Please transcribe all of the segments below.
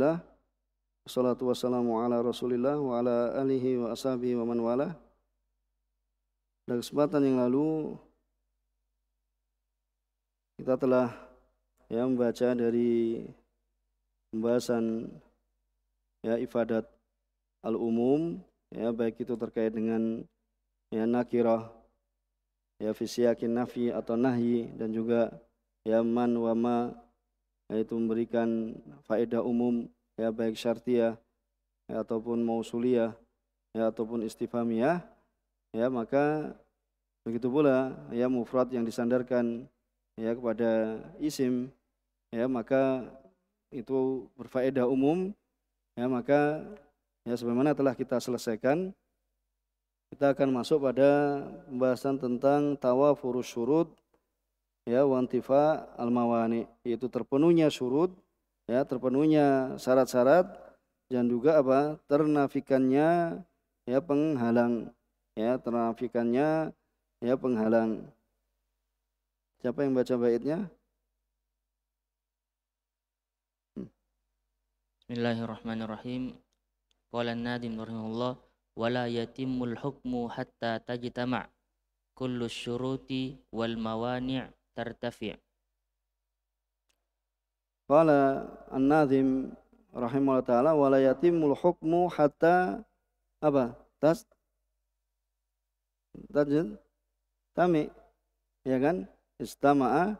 billah. Wassalatu wassalamu ala rasulillah wa ala alihi wa ashabihi wa man wala. Pada kesempatan yang lalu kita telah ya membaca dari pembahasan ya ifadat al-umum ya baik itu terkait dengan ya nakirah ya fisiyakin nafi atau nahi dan juga ya man wa ma yaitu memberikan faedah umum ya baik syartiyah ya, ataupun mausuliyah ya ataupun istifhamiyah ya maka begitu pula ya mufrad yang disandarkan ya kepada isim ya maka itu berfaedah umum ya maka ya sebagaimana telah kita selesaikan kita akan masuk pada pembahasan tentang tawafurus syurut ya wantifa al-mawani yaitu terpenuhnya surut ya terpenuhnya syarat-syarat dan juga apa ternafikannya ya penghalang ya ternafikannya ya penghalang siapa yang baca baitnya hmm. Bismillahirrahmanirrahim Qala an Nadim rahimahullah wala yatimul hukmu hatta tajtama' kullu syuruti wal mawani' tartafi' Qala An-Nazim rahimahullah taala wala yatimul hukmu hatta apa? Tas tajid tami ya kan istama'a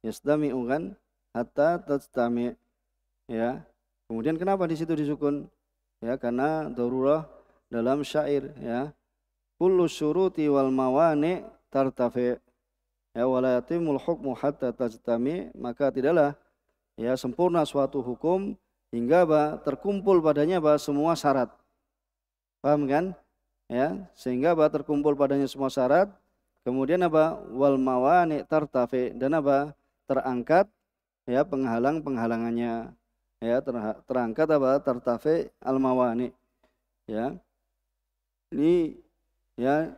yastami'u kan hatta tajtami ya kemudian kenapa di situ disukun ya karena darurah dalam syair ya kullu syuruti wal mawani tartafi ya wala yatimul hukmu hatta tajtami maka tidaklah ya sempurna suatu hukum hingga bah, terkumpul padanya bah, semua syarat. Paham kan? Ya, sehingga bah, terkumpul padanya semua syarat. Kemudian apa? Wal mawani tartafi dan apa? terangkat ya penghalang-penghalangannya. Ya, ter terangkat apa? tartafi al mawani. Ya. Ini ya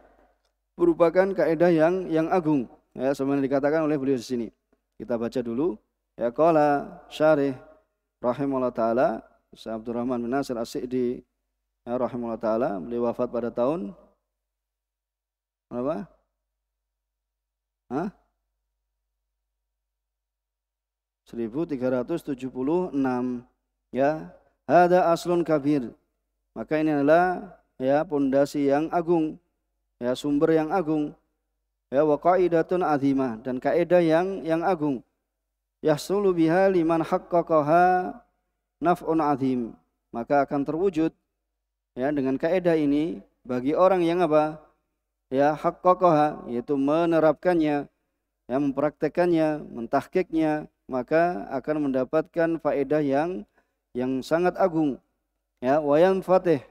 merupakan kaidah yang yang agung Ya, semuanya dikatakan oleh beliau di sini. Kita baca dulu. Ya qala syarih rahimahullah taala Syekh Abdurrahman bin Nasir As-Sidi ya, rahimahullah taala beliau wafat pada tahun berapa? Hah? 1376 ya ada aslun kabir maka ini adalah ya pondasi yang agung ya sumber yang agung ya wa qaidatun azimah dan kaidah yang yang agung yahsulu biha liman haqqaqaha naf'un azim maka akan terwujud ya dengan kaidah ini bagi orang yang apa ya haqqaqaha yaitu menerapkannya ya mempraktekannya mentahkiknya maka akan mendapatkan faedah yang yang sangat agung ya wayan fatih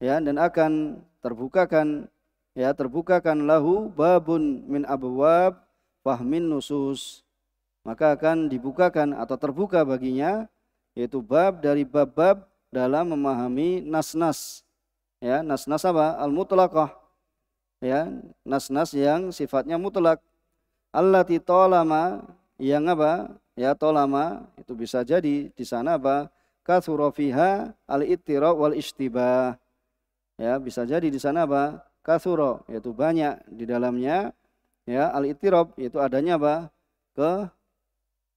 ya dan akan terbukakan ya terbukakan lahu babun min abwab fahmin nusus maka akan dibukakan atau terbuka baginya yaitu bab dari bab-bab dalam memahami nas-nas ya nas-nas apa al mutlaqah ya nas-nas yang sifatnya mutlak allati tolama yang apa ya tolama itu bisa jadi di sana apa kathura fiha al ittira wal istibah ya bisa jadi di sana apa kasuro yaitu banyak di dalamnya ya al itirob yaitu adanya apa ke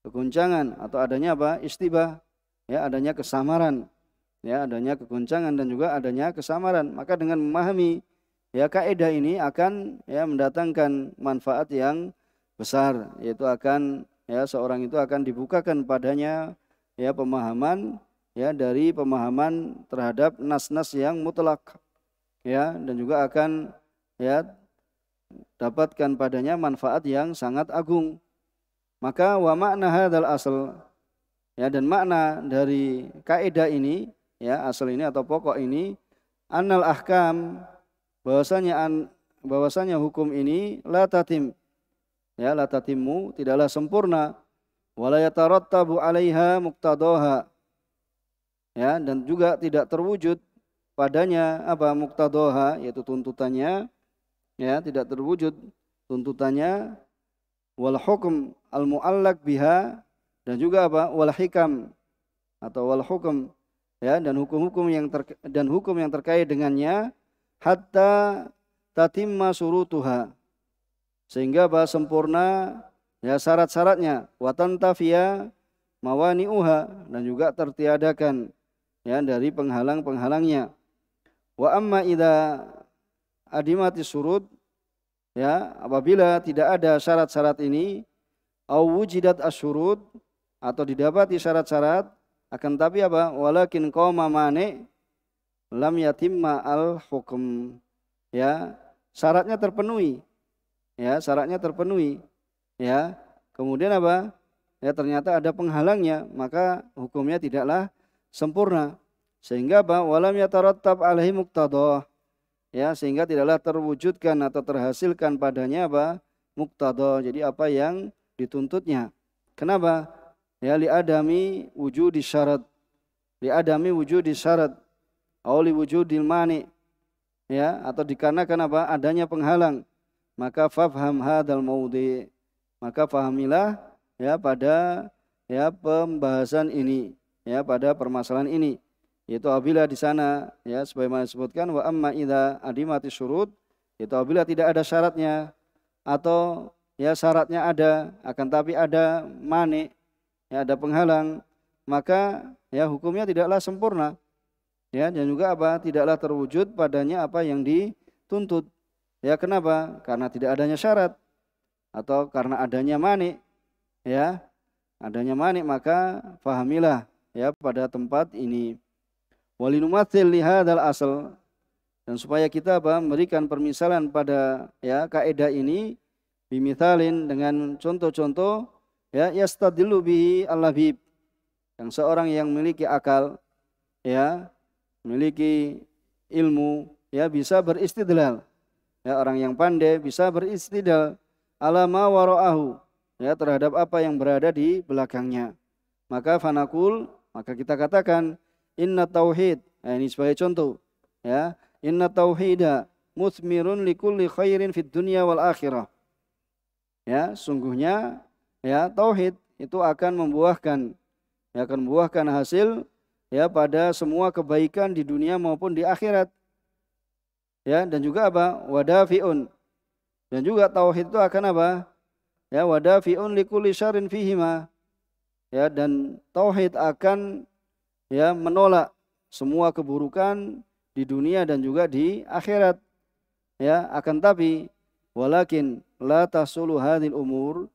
keguncangan atau adanya apa istibah ya adanya kesamaran ya adanya keguncangan dan juga adanya kesamaran maka dengan memahami ya kaidah ini akan ya mendatangkan manfaat yang besar yaitu akan ya seorang itu akan dibukakan padanya ya pemahaman ya dari pemahaman terhadap nas-nas yang mutlak ya dan juga akan ya dapatkan padanya manfaat yang sangat agung. Maka wa makna hadal asal ya dan makna dari kaidah ini ya asal ini atau pokok ini annal ahkam bahwasanya an, bahwasanya hukum ini la tatim ya la tatimu tidaklah sempurna wala yatarattabu alaiha muqtadaha ya dan juga tidak terwujud padanya apa muktadoha yaitu tuntutannya ya tidak terwujud tuntutannya wal hukum al muallak biha dan juga apa wal hikam atau wal hukum ya dan hukum-hukum yang ter, dan hukum yang terkait dengannya hatta tatimma surutuha sehingga apa sempurna ya syarat-syaratnya watan tafia mawani'uha dan juga tertiadakan ya dari penghalang-penghalangnya Wa amma ida adimati surut ya apabila tidak ada syarat-syarat ini au wujidat asyurut atau didapati syarat-syarat akan tapi apa walakin qoma mani lam yatimma al hukum ya syaratnya terpenuhi ya syaratnya terpenuhi ya kemudian apa ya ternyata ada penghalangnya maka hukumnya tidaklah sempurna sehingga apa? Walam yatarattab alaihi muktadoh Ya, sehingga tidaklah terwujudkan atau terhasilkan padanya apa? muktadoh Jadi apa yang dituntutnya. Kenapa? Ya li adami di syarat. Li adami di syarat. wujud di mani. Ya, atau dikarenakan apa? Adanya penghalang. Maka fafham hadal maudi. Maka fahamilah ya pada ya pembahasan ini, ya pada permasalahan ini yaitu apabila di sana ya sebagaimana disebutkan wa amma idza adimati syurut yaitu apabila tidak ada syaratnya atau ya syaratnya ada akan tapi ada mani ya ada penghalang maka ya hukumnya tidaklah sempurna ya dan juga apa tidaklah terwujud padanya apa yang dituntut ya kenapa karena tidak adanya syarat atau karena adanya mani ya adanya mani maka fahamilah ya pada tempat ini Walinumatil lihadal asal dan supaya kita apa memberikan permisalan pada ya kaidah ini bimithalin dengan contoh-contoh ya yastadilu bihi al yang seorang yang memiliki akal ya memiliki ilmu ya bisa beristidlal ya orang yang pandai bisa beristidlal alama waroahu ya terhadap apa yang berada di belakangnya maka fanakul maka kita katakan inna tauhid nah, ini sebagai contoh ya inna tauhida musmirun likulli khairin fid dunya wal akhirah ya sungguhnya ya tauhid itu akan membuahkan ya akan membuahkan hasil ya pada semua kebaikan di dunia maupun di akhirat ya dan juga apa wadafiun dan juga tauhid itu akan apa ya wadafiun likulli syarrin ma, ya dan tauhid akan ya menolak semua keburukan di dunia dan juga di akhirat ya akan tapi walakin la tasulu hadil umur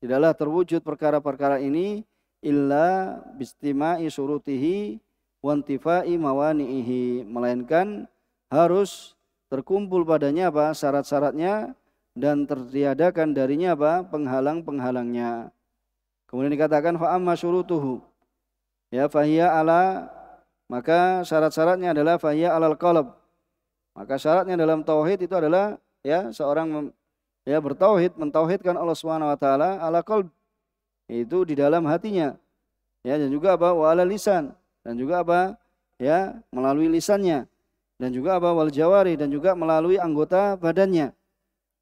tidaklah terwujud perkara-perkara ini illa bistima'i surutihi wantifai mawani'ihi melainkan harus terkumpul padanya apa syarat-syaratnya dan tertiadakan darinya apa penghalang-penghalangnya kemudian dikatakan fa amma Ya fahiyah ala maka syarat-syaratnya adalah fahiyah alal qalb. Maka syaratnya dalam tauhid itu adalah ya seorang ya bertauhid mentauhidkan Allah Subhanahu wa taala ala qalb itu di dalam hatinya. Ya dan juga apa wa ala lisan dan juga apa ya melalui lisannya dan juga apa wal jawari dan juga melalui anggota badannya.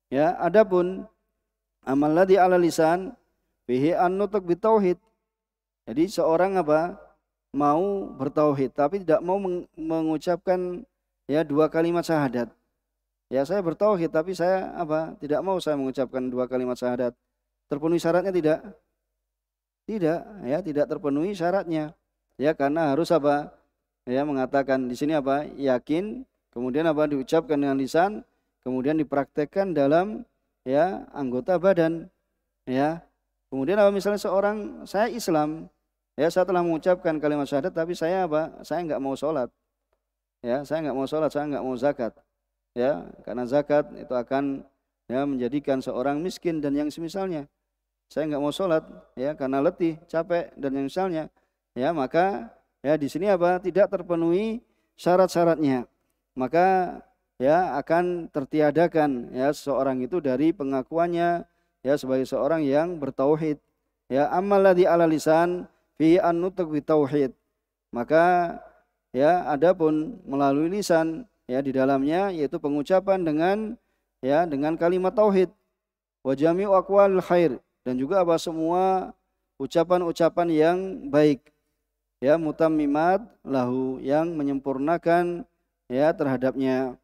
Ya adapun amal ladzi ala lisan bihi an bi-tauhid jadi seorang apa? mau bertauhid tapi tidak mau mengucapkan ya dua kalimat syahadat. Ya saya bertauhid tapi saya apa? tidak mau saya mengucapkan dua kalimat syahadat. Terpenuhi syaratnya tidak? Tidak, ya tidak terpenuhi syaratnya. Ya karena harus apa? Ya mengatakan di sini apa? yakin, kemudian apa diucapkan dengan lisan, kemudian dipraktekkan dalam ya anggota badan. Ya, Kemudian apa misalnya seorang saya Islam, ya saya telah mengucapkan kalimat syahadat tapi saya apa? Saya nggak mau sholat, ya saya nggak mau sholat, saya nggak mau zakat, ya karena zakat itu akan ya menjadikan seorang miskin dan yang semisalnya. Saya nggak mau sholat, ya karena letih, capek dan yang misalnya, ya maka ya di sini apa? Tidak terpenuhi syarat-syaratnya, maka ya akan tertiadakan ya seorang itu dari pengakuannya ya sebagai seorang yang bertauhid. Ya di ala lisan fi an bi tauhid. Maka ya adapun melalui lisan ya di dalamnya yaitu pengucapan dengan ya dengan kalimat tauhid wa jami'u aqwalil khair dan juga apa semua ucapan-ucapan yang baik ya mutammimat lahu yang menyempurnakan ya terhadapnya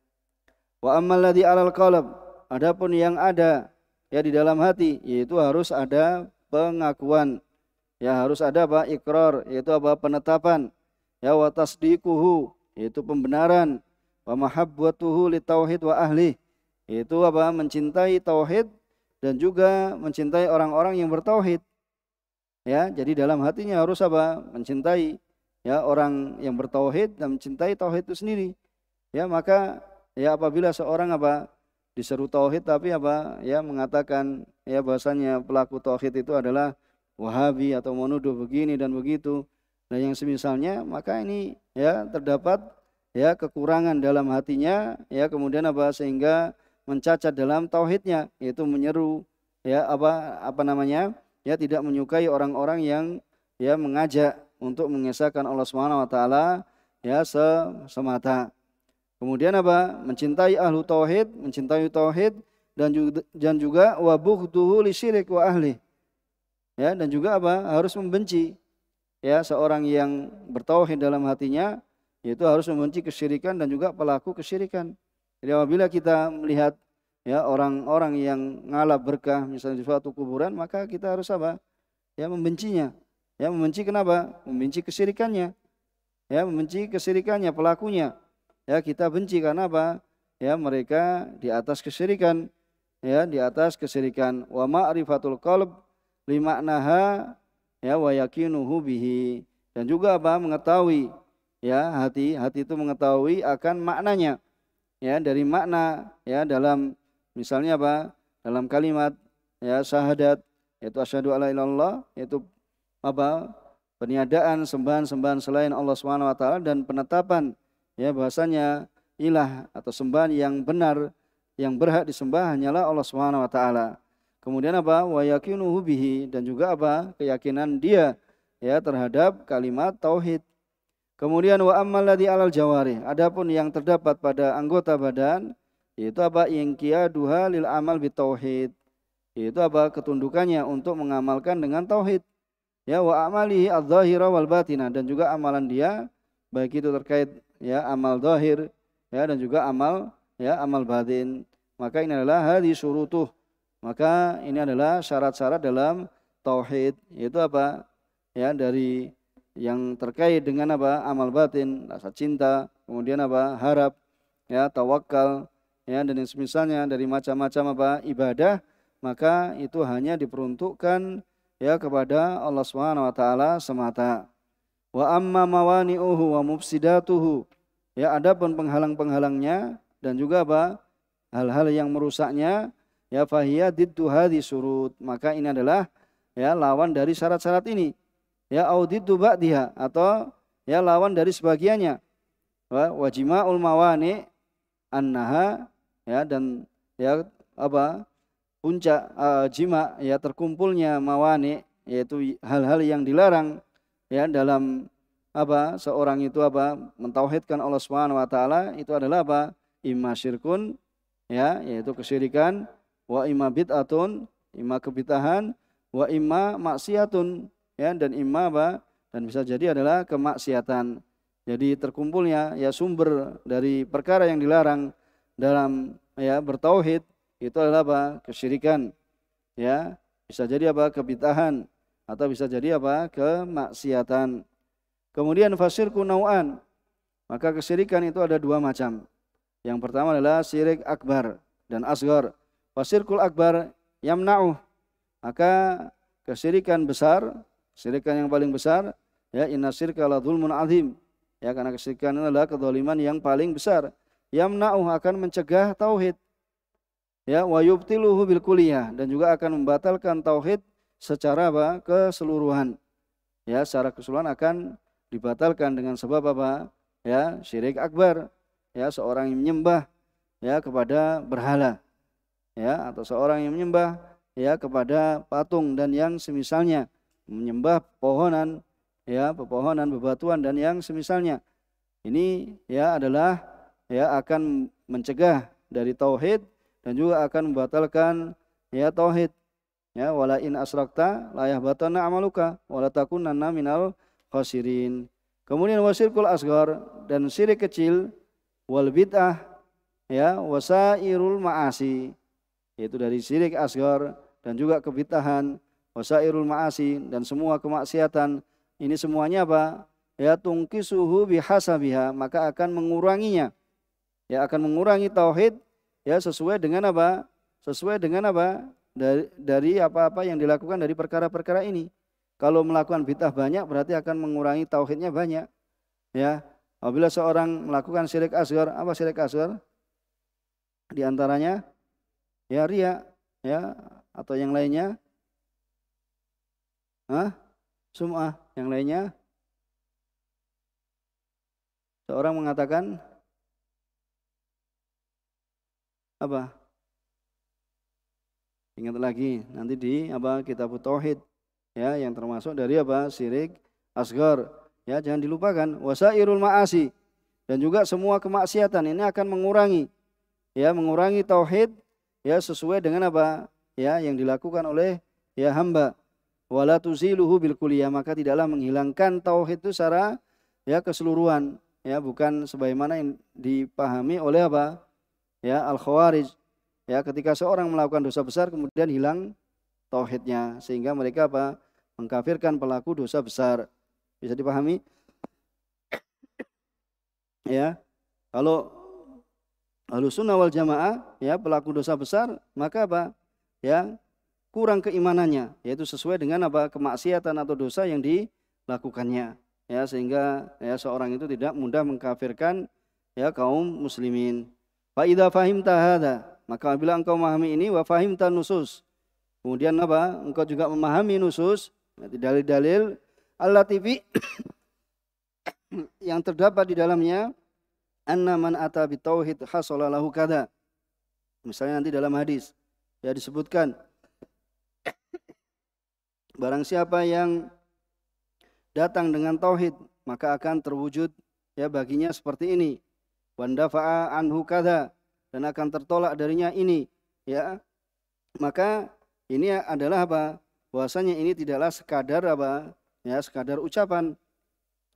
wa ammal ladzi alal qalb adapun yang ada ya di dalam hati yaitu harus ada pengakuan ya harus ada apa ikrar yaitu apa penetapan ya wa tasdiquhu yaitu pembenaran wa mahabbatuhu tauhid wa ahli yaitu apa mencintai tauhid dan juga mencintai orang-orang yang bertauhid ya jadi dalam hatinya harus apa mencintai ya orang yang bertauhid dan mencintai tauhid itu sendiri ya maka ya apabila seorang apa diseru tauhid tapi apa ya mengatakan ya bahasanya pelaku tauhid itu adalah wahabi atau menuduh begini dan begitu nah yang semisalnya maka ini ya terdapat ya kekurangan dalam hatinya ya kemudian apa sehingga mencacat dalam tauhidnya yaitu menyeru ya apa apa namanya ya tidak menyukai orang-orang yang ya mengajak untuk mengesahkan Allah Subhanahu wa taala ya semata Kemudian apa? Mencintai ahlu tauhid, mencintai tauhid dan juga dan juga wabughduhu li syirik wa ahli. Ya, dan juga apa? Harus membenci ya seorang yang bertauhid dalam hatinya yaitu harus membenci kesyirikan dan juga pelaku kesyirikan. Jadi apabila kita melihat ya orang-orang yang ngalap berkah misalnya di suatu kuburan maka kita harus apa? Ya membencinya. Ya membenci kenapa? Membenci kesyirikannya. Ya membenci kesyirikannya pelakunya Ya, kita benci karena apa? Ya, mereka di atas kesyirikan. Ya, di atas kesyirikan. Wa ma'rifatul qalb li ma'naha ya wa yaqinuhu bihi. Dan juga apa? Mengetahui ya hati hati itu mengetahui akan maknanya ya dari makna ya dalam misalnya apa dalam kalimat ya syahadat yaitu asyhadu alla ilallah yaitu apa peniadaan sembahan-sembahan selain Allah Subhanahu wa taala dan penetapan ya bahasanya ilah atau sembahan yang benar yang berhak disembah hanyalah Allah Subhanahu wa taala. Kemudian apa? Wa yaqinuhu bihi dan juga apa? keyakinan dia ya terhadap kalimat tauhid. Kemudian wa ammalladzi alal jawari. Adapun yang terdapat pada anggota badan yaitu apa? duha lil amal bitauhid. Yaitu apa? ketundukannya untuk mengamalkan dengan tauhid. Ya wa amalihi adz-dzahira wal batina dan juga amalan dia baik itu terkait ya amal dohir ya dan juga amal ya amal batin maka ini adalah hadis surutuh maka ini adalah syarat-syarat dalam tauhid yaitu apa ya dari yang terkait dengan apa amal batin rasa cinta kemudian apa harap ya tawakal ya dan yang semisalnya dari macam-macam apa ibadah maka itu hanya diperuntukkan ya kepada Allah Subhanahu wa taala semata. Wa amma mawani'uhu wa mufsidatuhu. Ya, ada pun penghalang-penghalangnya dan juga apa? hal-hal yang merusaknya ya fahiya diddu hadhi surut. Maka ini adalah ya lawan dari syarat-syarat ini. Ya audiddu ba'diha atau ya lawan dari sebagiannya. Wa jima'ul mawani annaha ya dan ya apa puncak uh, jima ya terkumpulnya mawani yaitu hal-hal yang dilarang ya dalam apa seorang itu apa mentauhidkan Allah Subhanahu wa taala itu adalah apa imma syirkun ya yaitu kesyirikan wa imma bid'atun imma kebitahan wa imma maksiatun ya dan imma apa dan bisa jadi adalah kemaksiatan jadi terkumpulnya ya sumber dari perkara yang dilarang dalam ya bertauhid itu adalah apa kesyirikan ya bisa jadi apa kebitahan atau bisa jadi apa? kemaksiatan. Kemudian fasir kunauan Maka kesirikan itu ada dua macam. Yang pertama adalah sirik akbar dan asgar. fasir kul akbar yamna'uh. Maka kesirikan besar, sirikan yang paling besar, ya inasir sirka la zulmun azim. Ya karena kesirikan adalah kedoliman yang paling besar. Yamna'uh akan mencegah tauhid. Ya wa bil kuliah dan juga akan membatalkan tauhid secara apa? keseluruhan. Ya, secara keseluruhan akan dibatalkan dengan sebab apa? Ya, syirik akbar. Ya, seorang yang menyembah ya kepada berhala. Ya, atau seorang yang menyembah ya kepada patung dan yang semisalnya menyembah pohonan ya pepohonan bebatuan dan yang semisalnya ini ya adalah ya akan mencegah dari tauhid dan juga akan membatalkan ya tauhid Ya, wala in asrakta la batana amaluka wala takunanna minal khasirin. Kemudian wasirkul asgar dan sirik kecil wal bid'ah ya wasairul ma'asi yaitu dari sirik asgar dan juga kebitahan wasairul ma'asi dan semua kemaksiatan ini semuanya apa ya tungkisuhu bihasabiha maka akan menguranginya ya akan mengurangi tauhid ya sesuai dengan apa sesuai dengan apa dari dari apa-apa yang dilakukan dari perkara-perkara ini. Kalau melakukan bid'ah banyak berarti akan mengurangi tauhidnya banyak. Ya. Apabila seorang melakukan syirik asgar, apa syirik asgar? Di antaranya ya ria, ya atau yang lainnya. Hah? Sum'ah, yang lainnya. Seorang mengatakan apa? Ingat lagi nanti di apa kitab tauhid ya yang termasuk dari apa sirik asgar ya jangan dilupakan wasairul maasi dan juga semua kemaksiatan ini akan mengurangi ya mengurangi tauhid ya sesuai dengan apa ya yang dilakukan oleh ya hamba wala tuziluhu bil kuliah maka tidaklah menghilangkan tauhid itu secara ya keseluruhan ya bukan sebagaimana yang dipahami oleh apa ya al khawarij Ya, ketika seorang melakukan dosa besar kemudian hilang tauhidnya sehingga mereka apa? mengkafirkan pelaku dosa besar. Bisa dipahami? ya. Kalau lalu sunnah wal jamaah ya pelaku dosa besar maka apa ya kurang keimanannya yaitu sesuai dengan apa kemaksiatan atau dosa yang dilakukannya ya sehingga ya seorang itu tidak mudah mengkafirkan ya kaum muslimin. Fa idza fahimta maka bila engkau memahami ini wa fahimta nusus. Kemudian apa? Engkau juga memahami nusus, dalil-dalil Allah TV yang terdapat di dalamnya anna man ata tauhid hasalalahu kada. Misalnya nanti dalam hadis ya disebutkan barang siapa yang datang dengan tauhid maka akan terwujud ya baginya seperti ini. Wandafa'a anhu kada dan akan tertolak darinya ini ya maka ini adalah apa bahwasanya ini tidaklah sekadar apa ya sekadar ucapan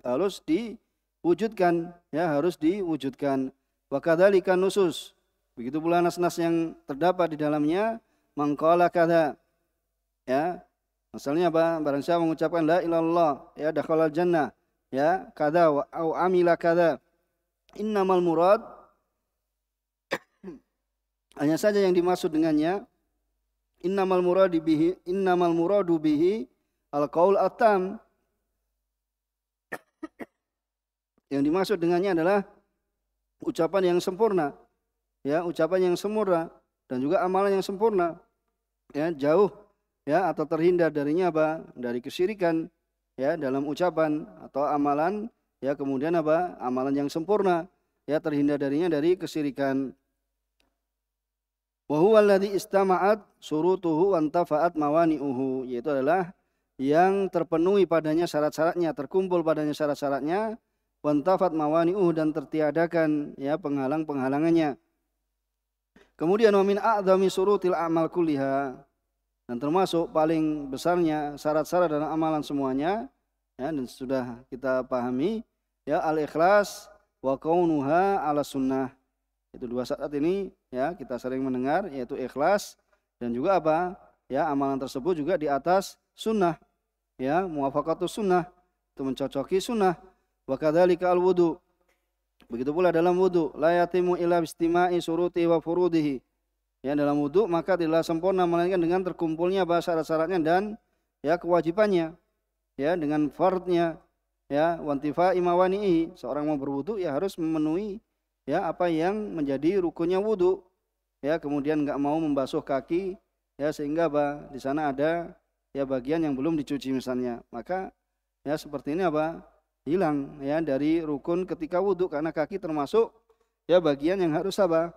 harus diwujudkan ya harus diwujudkan wakadalikan nusus begitu pula nas-nas yang terdapat di dalamnya mengkola kada ya misalnya apa barang siapa mengucapkan la ilallah ya dakhala jannah ya kada wa au amila kada innamal murad hanya saja yang dimaksud dengannya innamal muradu bihi innamal muradu bihi al qaul atam. Yang dimaksud dengannya adalah ucapan yang sempurna. Ya, ucapan yang sempurna dan juga amalan yang sempurna. Ya, jauh ya atau terhindar darinya apa? Dari kesyirikan ya dalam ucapan atau amalan ya kemudian apa? Amalan yang sempurna ya terhindar darinya dari kesyirikan. Wa huwa alladhi istama'at surutuhu wa antafa'at mawani'uhu yaitu adalah yang terpenuhi padanya syarat-syaratnya, terkumpul padanya syarat-syaratnya, wantafat mawani'uhu dan tertiadakan ya penghalang-penghalangannya. Kemudian wamin a'dhami surutil amal kulliha dan termasuk paling besarnya syarat-syarat dan amalan semuanya ya dan sudah kita pahami ya al ikhlas wa kaunuha ala sunnah itu dua syarat ini ya kita sering mendengar yaitu ikhlas dan juga apa? Ya amalan tersebut juga di atas sunnah ya muafakatu sunnah itu mencocoki sunnah wakadhalika al wudu begitu pula dalam wudu la yatimu illa istima'i suruti wa furudihi ya dalam wudu maka tidaklah sempurna melainkan dengan terkumpulnya bahasa syarat-syaratnya dan ya kewajibannya ya dengan fardnya ya wantifa imawani seorang mau berwudu ya harus memenuhi ya apa yang menjadi rukunnya wudhu ya kemudian nggak mau membasuh kaki ya sehingga apa di sana ada ya bagian yang belum dicuci misalnya maka ya seperti ini apa hilang ya dari rukun ketika wudhu karena kaki termasuk ya bagian yang harus apa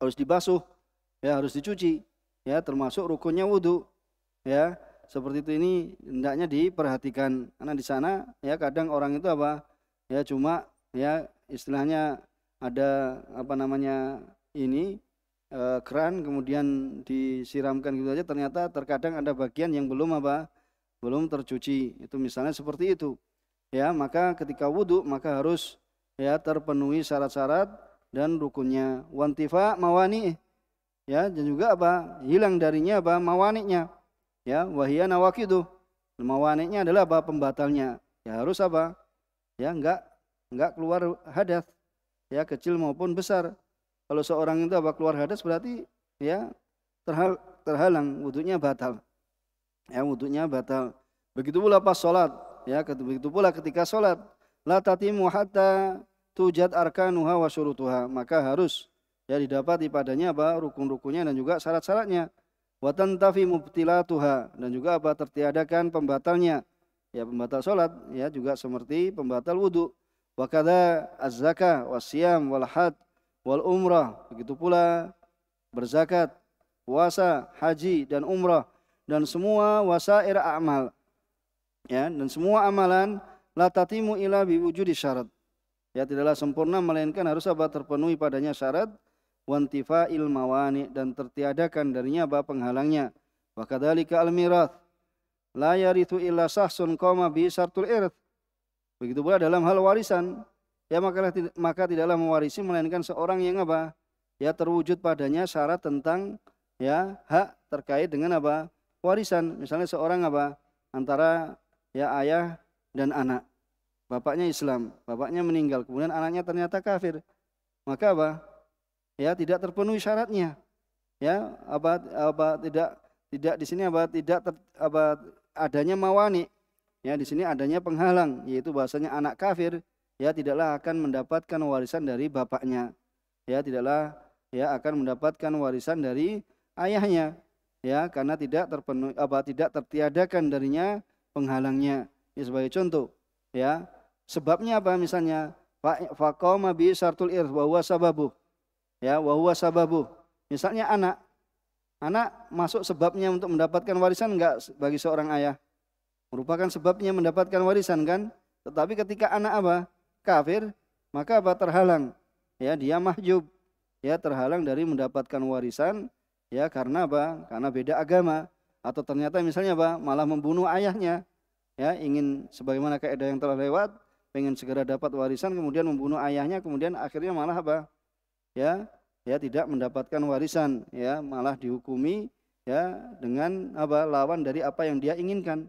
harus dibasuh ya harus dicuci ya termasuk rukunnya wudhu ya seperti itu ini hendaknya diperhatikan karena di sana ya kadang orang itu apa ya cuma ya istilahnya ada apa namanya ini e, keran kemudian disiramkan gitu aja ternyata terkadang ada bagian yang belum apa belum tercuci itu misalnya seperti itu ya maka ketika wudhu maka harus ya terpenuhi syarat-syarat dan rukunnya wantifa mawani ya dan juga apa hilang darinya apa mawaniknya ya wahia nawakidu mawaniknya adalah apa pembatalnya ya harus apa ya enggak enggak keluar hadas ya kecil maupun besar. Kalau seorang itu apa keluar hadas berarti ya terhal, terhalang wudhunya batal. Ya wudhunya batal. Begitu pula pas sholat, ya begitu pula ketika sholat. La tatimu hatta tujad arkanuha wa syurutuha. Maka harus ya didapati padanya apa rukun-rukunnya dan juga syarat-syaratnya. Wa tantafi mubtilatuha dan juga apa tertiadakan pembatalnya. Ya pembatal sholat ya juga seperti pembatal wudhu. Wa kada az-zakah wasiyam wal wal umrah. Begitu pula berzakat, puasa, haji dan umrah dan semua wasair amal. Ya, dan semua amalan la tatimu ila biwujudi syarat. Ya, tidaklah sempurna melainkan harus apa terpenuhi padanya syarat wantifa ilmawani dan tertiadakan darinya apa penghalangnya. Wa kadzalika al mirats la yarithu illa sahsun qama bi syartul irth. Begitu pula dalam hal warisan, ya maka maka tidaklah mewarisi melainkan seorang yang apa? Ya terwujud padanya syarat tentang ya hak terkait dengan apa? warisan. Misalnya seorang apa? antara ya ayah dan anak. Bapaknya Islam, bapaknya meninggal, kemudian anaknya ternyata kafir. Maka apa? Ya, tidak terpenuhi syaratnya. Ya, apa apa tidak tidak di sini apa tidak ter, apa adanya mawani Ya, di sini adanya penghalang yaitu bahasanya anak kafir ya tidaklah akan mendapatkan warisan dari bapaknya. Ya, tidaklah ya akan mendapatkan warisan dari ayahnya. Ya, karena tidak terpenuhi apa tidak tertiadakan darinya penghalangnya. Ya, sebagai contoh. Ya, sebabnya apa misalnya? Faqama bi syartul irth wa huwa sababu. Ya, wa huwa sababu. Misalnya anak. Anak masuk sebabnya untuk mendapatkan warisan enggak bagi seorang ayah? merupakan sebabnya mendapatkan warisan kan tetapi ketika anak apa kafir maka apa terhalang ya dia mahjub ya terhalang dari mendapatkan warisan ya karena apa karena beda agama atau ternyata misalnya apa malah membunuh ayahnya ya ingin sebagaimana kaidah yang telah lewat pengen segera dapat warisan kemudian membunuh ayahnya kemudian akhirnya malah apa ya ya tidak mendapatkan warisan ya malah dihukumi ya dengan apa lawan dari apa yang dia inginkan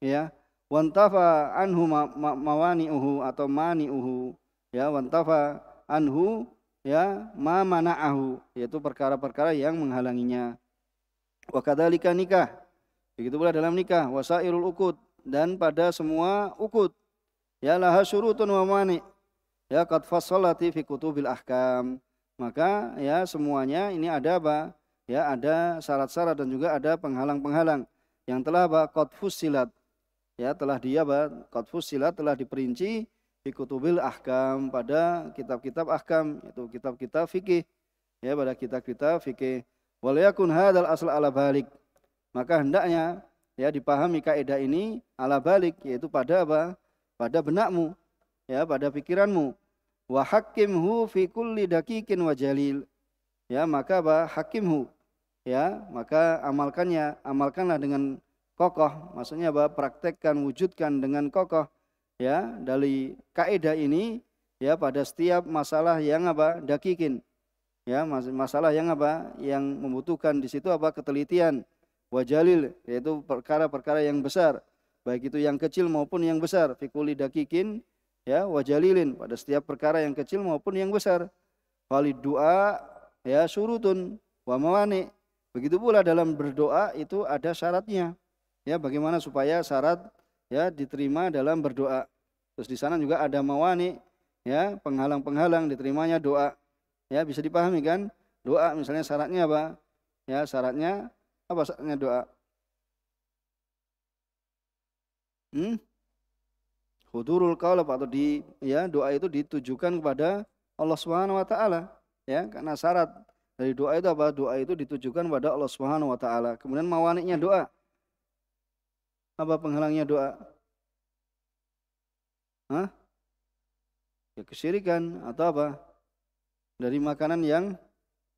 ya wantafa anhu mawani uhu atau mani uhu. ya wantafa anhu ya ma mana'ahu yaitu perkara-perkara yang menghalanginya wa kadzalika nikah begitu pula dalam nikah wasairul ukut dan pada semua ukut ya laha syurutun wa mani ya qad fassalati fi kutubil ahkam maka ya semuanya ini ada apa ya ada syarat-syarat dan juga ada penghalang-penghalang yang telah apa qad fussilat ya telah dia qad fusila telah diperinci di kutubil ahkam pada kitab-kitab ahkam itu kitab-kitab fikih ya pada kitab-kitab fikih yakun hadzal asl ala balik maka hendaknya ya dipahami kaidah ini ala balik yaitu pada apa pada benakmu ya pada pikiranmu wa hakimhu fi kulli dakikin wa jalil ya maka apa hakimhu ya maka amalkannya amalkanlah dengan kokoh maksudnya apa praktekkan wujudkan dengan kokoh ya dari kaidah ini ya pada setiap masalah yang apa dakikin ya masalah yang apa yang membutuhkan di situ apa ketelitian wajalil yaitu perkara-perkara yang besar baik itu yang kecil maupun yang besar fikuli dakikin ya wajalilin pada setiap perkara yang kecil maupun yang besar wali doa ya surutun wamawani. begitu pula dalam berdoa itu ada syaratnya ya bagaimana supaya syarat ya diterima dalam berdoa. Terus di sana juga ada mawani ya penghalang-penghalang diterimanya doa. Ya bisa dipahami kan? Doa misalnya syaratnya apa? Ya syaratnya apa syaratnya doa? Hmm? Hudurul kaulah atau di ya doa itu ditujukan kepada Allah Subhanahu wa taala ya karena syarat dari doa itu apa? Doa itu ditujukan kepada Allah Subhanahu wa taala. Kemudian mawaniknya doa apa penghalangnya doa? Hah? Ya kesyirikan atau apa? Dari makanan yang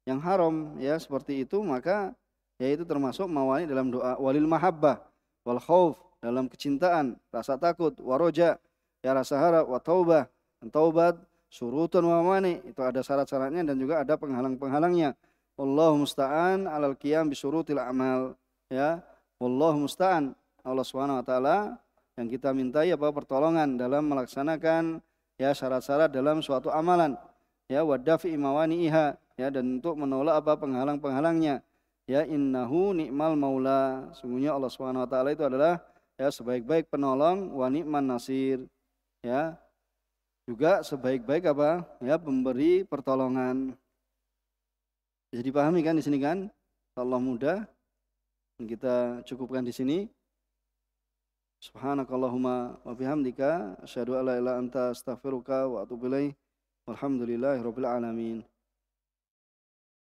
yang haram ya seperti itu maka yaitu termasuk mawani dalam doa walil mahabbah wal khauf dalam kecintaan rasa takut waroja ya rasa harap wa taubah taubat surutun wa mawani itu ada syarat-syaratnya dan juga ada penghalang-penghalangnya Allah musta'an alal qiyam bisurutil amal ya Allah musta'an Allah Subhanahu wa taala yang kita mintai apa pertolongan dalam melaksanakan ya syarat-syarat dalam suatu amalan ya wadafi imawani iha ya dan untuk menolak apa penghalang-penghalangnya ya innahu nikmal maula sungguhnya Allah Subhanahu wa taala itu adalah ya sebaik-baik penolong wa nikman nasir ya juga sebaik-baik apa ya pemberi pertolongan jadi pahami kan di sini kan Allah mudah kita cukupkan di sini Subhanakallahumma wa bihamdika asyhadu an la ilaha illa anta astaghfiruka wa atubu ilaik. Walhamdulillahirabbil alamin.